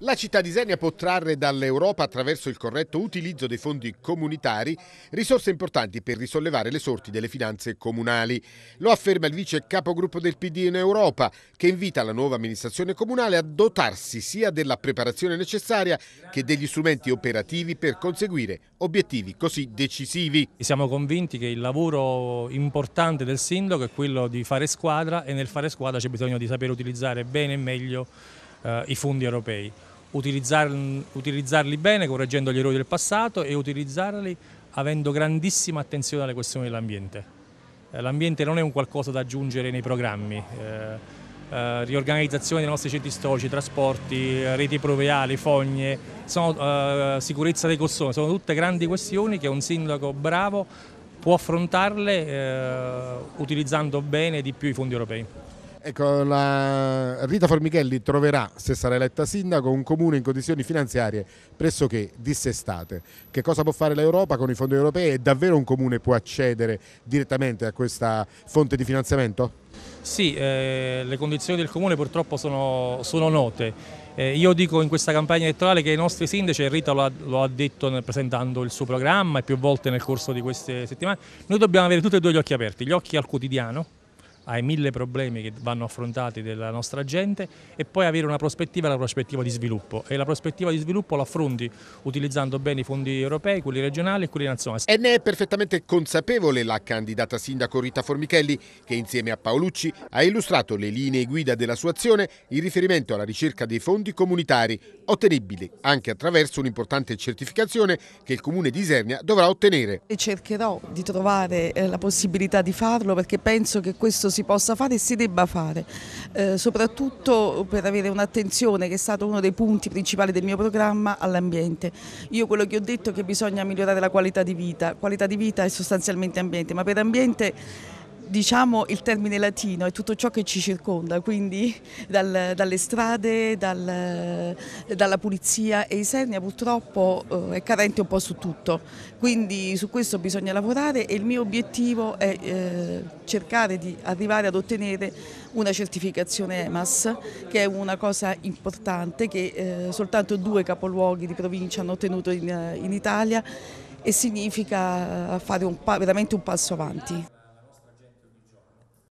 La città di Senia può trarre dall'Europa, attraverso il corretto utilizzo dei fondi comunitari, risorse importanti per risollevare le sorti delle finanze comunali. Lo afferma il vice capogruppo del PD in Europa, che invita la nuova amministrazione comunale a dotarsi sia della preparazione necessaria che degli strumenti operativi per conseguire obiettivi così decisivi. Siamo convinti che il lavoro importante del sindaco è quello di fare squadra e nel fare squadra c'è bisogno di sapere utilizzare bene e meglio eh, i fondi europei, utilizzarli, utilizzarli bene correggendo gli errori del passato e utilizzarli avendo grandissima attenzione alle questioni dell'ambiente. Eh, l'ambiente non è un qualcosa da aggiungere nei programmi. Eh, Uh, riorganizzazione dei nostri centri storici, trasporti, eh, reti proviali, fogne, sono, uh, sicurezza dei costoni, sono tutte grandi questioni che un sindaco bravo può affrontarle uh, utilizzando bene di più i fondi europei. Ecco, la Rita Formichelli troverà, se sarà eletta sindaco, un comune in condizioni finanziarie pressoché dissestate. Che cosa può fare l'Europa con i fondi europei e davvero un comune può accedere direttamente a questa fonte di finanziamento? Sì, eh, le condizioni del comune purtroppo sono, sono note. Eh, io dico in questa campagna elettorale che i nostri sindaci, e Rita lo ha, lo ha detto presentando il suo programma e più volte nel corso di queste settimane, noi dobbiamo avere tutti e due gli occhi aperti, gli occhi al quotidiano, ai mille problemi che vanno affrontati della nostra gente e poi avere una prospettiva, la prospettiva di sviluppo e la prospettiva di sviluppo l'affronti utilizzando bene i fondi europei, quelli regionali e quelli nazionali. E ne è perfettamente consapevole la candidata sindaco Rita Formichelli che insieme a Paolucci ha illustrato le linee guida della sua azione in riferimento alla ricerca dei fondi comunitari ottenibili anche attraverso un'importante certificazione che il comune di Isernia dovrà ottenere. E cercherò di trovare eh, la possibilità di farlo perché penso che questo si possa fare e si debba fare, eh, soprattutto per avere un'attenzione che è stato uno dei punti principali del mio programma all'ambiente. Io quello che ho detto è che bisogna migliorare la qualità di vita, qualità di vita è sostanzialmente ambiente, ma per ambiente diciamo il termine latino è tutto ciò che ci circonda, quindi dal, dalle strade, dal, dalla pulizia e Isernia purtroppo eh, è carente un po' su tutto, quindi su questo bisogna lavorare e il mio obiettivo è eh, cercare di arrivare ad ottenere una certificazione EMAS che è una cosa importante che eh, soltanto due capoluoghi di provincia hanno ottenuto in, in Italia e significa fare un veramente un passo avanti.